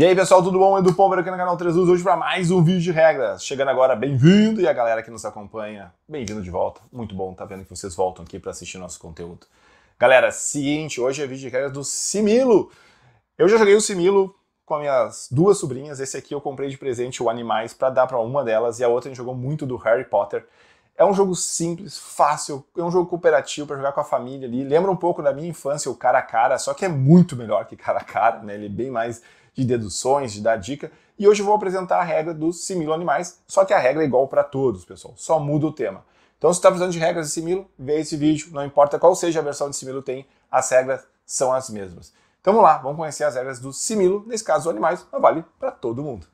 E aí pessoal, tudo bom? Edu Pomber aqui no canal 3 Luz, hoje para mais um vídeo de regras. Chegando agora, bem-vindo! E a galera que nos acompanha, bem-vindo de volta. Muito bom, tá vendo que vocês voltam aqui para assistir nosso conteúdo. Galera, seguinte, hoje é vídeo de regras do Similo. Eu já joguei o Similo com as minhas duas sobrinhas. Esse aqui eu comprei de presente o Animais para dar para uma delas e a outra a gente jogou muito do Harry Potter. É um jogo simples, fácil, é um jogo cooperativo para jogar com a família ali. Lembra um pouco da minha infância, o cara a cara, só que é muito melhor que cara a cara, né? Ele é bem mais de deduções, de dar dica. E hoje eu vou apresentar a regra dos similo animais, só que a regra é igual para todos, pessoal, só muda o tema. Então, se está precisando de regras de similo, vê esse vídeo, não importa qual seja a versão de similo tem, as regras são as mesmas. Então vamos lá, vamos conhecer as regras do similo, nesse caso animais, mas vale para todo mundo.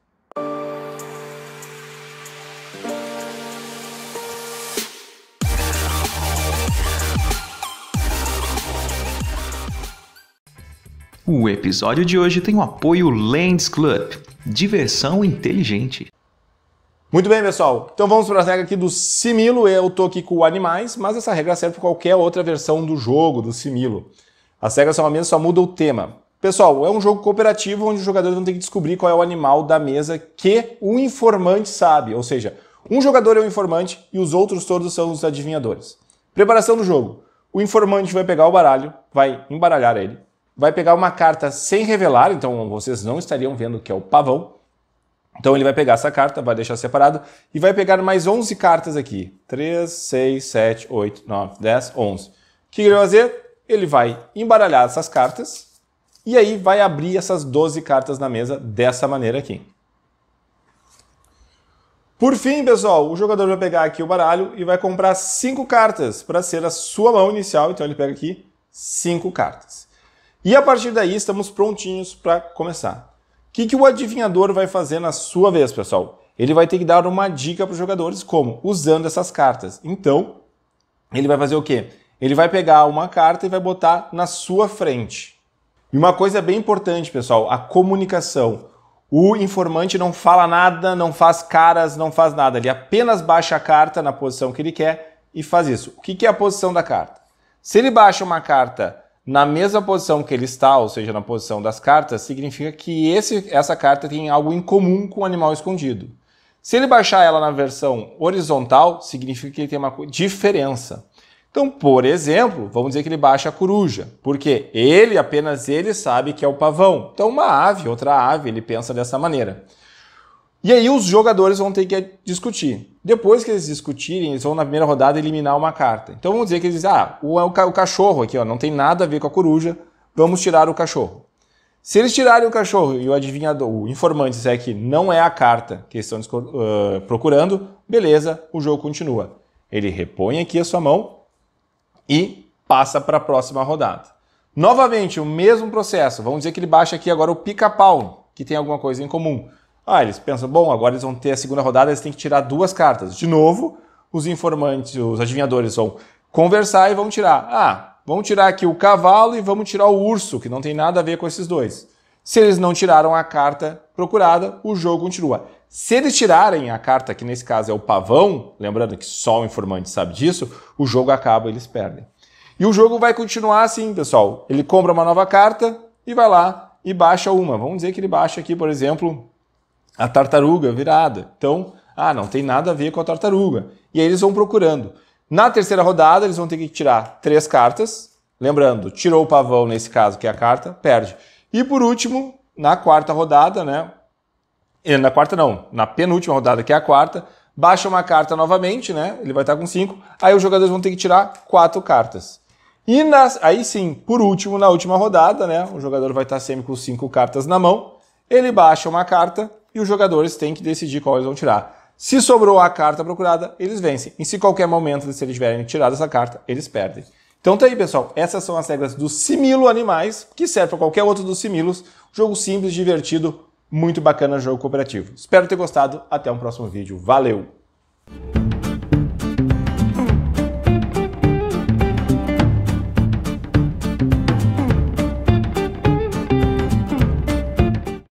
O episódio de hoje tem o apoio Lands Club, diversão inteligente. Muito bem, pessoal. Então vamos para a regra aqui do Similo. Eu estou aqui com animais, mas essa regra serve para qualquer outra versão do jogo, do Similo. As regras são a mesma, só muda o tema. Pessoal, é um jogo cooperativo onde os jogadores vão ter que descobrir qual é o animal da mesa que o informante sabe. Ou seja, um jogador é o informante e os outros todos são os adivinhadores. Preparação do jogo. O informante vai pegar o baralho, vai embaralhar ele vai pegar uma carta sem revelar, então vocês não estariam vendo que é o pavão. Então ele vai pegar essa carta, vai deixar separado e vai pegar mais 11 cartas aqui. 3, 6, 7, 8, 9, 10, 11. O que ele vai fazer? Ele vai embaralhar essas cartas e aí vai abrir essas 12 cartas na mesa dessa maneira aqui. Por fim, pessoal, o jogador vai pegar aqui o baralho e vai comprar 5 cartas para ser a sua mão inicial. Então ele pega aqui 5 cartas. E a partir daí estamos prontinhos para começar. O que, que o adivinhador vai fazer na sua vez, pessoal? Ele vai ter que dar uma dica para os jogadores como? Usando essas cartas. Então, ele vai fazer o quê? Ele vai pegar uma carta e vai botar na sua frente. E uma coisa bem importante, pessoal, a comunicação. O informante não fala nada, não faz caras, não faz nada. Ele apenas baixa a carta na posição que ele quer e faz isso. O que é a posição da carta? Se ele baixa uma carta na mesma posição que ele está, ou seja, na posição das cartas, significa que esse, essa carta tem algo em comum com o animal escondido. Se ele baixar ela na versão horizontal, significa que ele tem uma diferença. Então, por exemplo, vamos dizer que ele baixa a coruja, porque ele, apenas ele, sabe que é o pavão. Então, uma ave, outra ave, ele pensa dessa maneira. E aí os jogadores vão ter que discutir. Depois que eles discutirem, eles vão na primeira rodada eliminar uma carta. Então vamos dizer que eles dizem, ah, o, é o cachorro aqui ó, não tem nada a ver com a coruja, vamos tirar o cachorro. Se eles tirarem o cachorro e o adivinhador, o informante disser que não é a carta que estão uh, procurando, beleza, o jogo continua. Ele repõe aqui a sua mão e passa para a próxima rodada. Novamente, o mesmo processo. Vamos dizer que ele baixa aqui agora o pica-pau, que tem alguma coisa em comum. Ah, eles pensam, bom, agora eles vão ter a segunda rodada, eles têm que tirar duas cartas. De novo, os informantes, os adivinhadores vão conversar e vão tirar. Ah, vamos tirar aqui o cavalo e vamos tirar o urso, que não tem nada a ver com esses dois. Se eles não tiraram a carta procurada, o jogo continua. Se eles tirarem a carta, que nesse caso é o pavão, lembrando que só o informante sabe disso, o jogo acaba, eles perdem. E o jogo vai continuar assim, pessoal. Ele compra uma nova carta e vai lá e baixa uma. Vamos dizer que ele baixa aqui, por exemplo, a tartaruga virada. Então, ah, não tem nada a ver com a tartaruga. E aí eles vão procurando. Na terceira rodada, eles vão ter que tirar três cartas. Lembrando, tirou o pavão nesse caso, que é a carta, perde. E por último, na quarta rodada, né? Na quarta não, na penúltima rodada, que é a quarta, baixa uma carta novamente, né? Ele vai estar com cinco. Aí os jogadores vão ter que tirar quatro cartas. E nas, aí sim, por último, na última rodada, né? O jogador vai estar sempre com cinco cartas na mão. Ele baixa uma carta e os jogadores têm que decidir qual eles vão tirar. Se sobrou a carta procurada, eles vencem. E se qualquer momento, se eles tiverem tirado essa carta, eles perdem. Então tá aí, pessoal. Essas são as regras do Similo Animais, que serve para qualquer outro dos Similos. Jogo simples, divertido, muito bacana jogo cooperativo. Espero ter gostado. Até um próximo vídeo. Valeu!